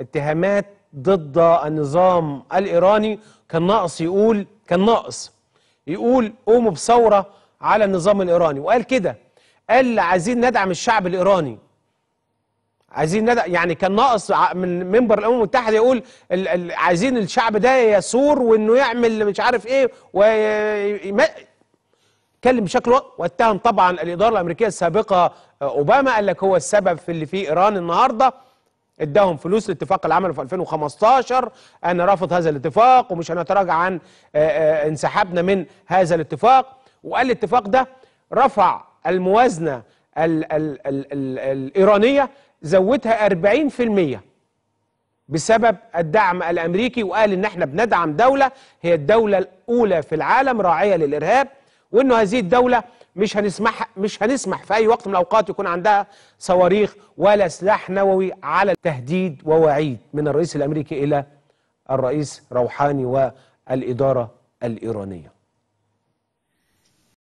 اتهامات ضد النظام الإيراني كان ناقص يقول كان ناقص يقول قوموا بثورة على النظام الإيراني وقال كده قال عايزين ندعم الشعب الإيراني عايزين ندعم يعني كان ناقص من منبر الأمم المتحدة يقول ال ال عايزين الشعب ده يثور وإنه يعمل مش عارف إيه اتكلم بشكل واتهم طبعا الإدارة الأمريكية السابقة آه، أوباما قال لك هو السبب في اللي فيه إيران النهارده اداهم فلوس لاتفاق اللي عمله في 2015 انا رافض هذا الاتفاق ومش هنتراجع عن آه، آه، انسحابنا من هذا الاتفاق وقال الاتفاق ده رفع الموازنه الـ الـ الـ الـ الايرانيه زودها 40% بسبب الدعم الامريكي وقال ان احنا بندعم دوله هي الدوله الاولى في العالم راعيه للارهاب وانه هذه الدوله مش هنسمح مش هنسمح في اي وقت من الاوقات يكون عندها صواريخ ولا سلاح نووي على تهديد ووعيد من الرئيس الامريكي الى الرئيس روحاني والاداره الايرانيه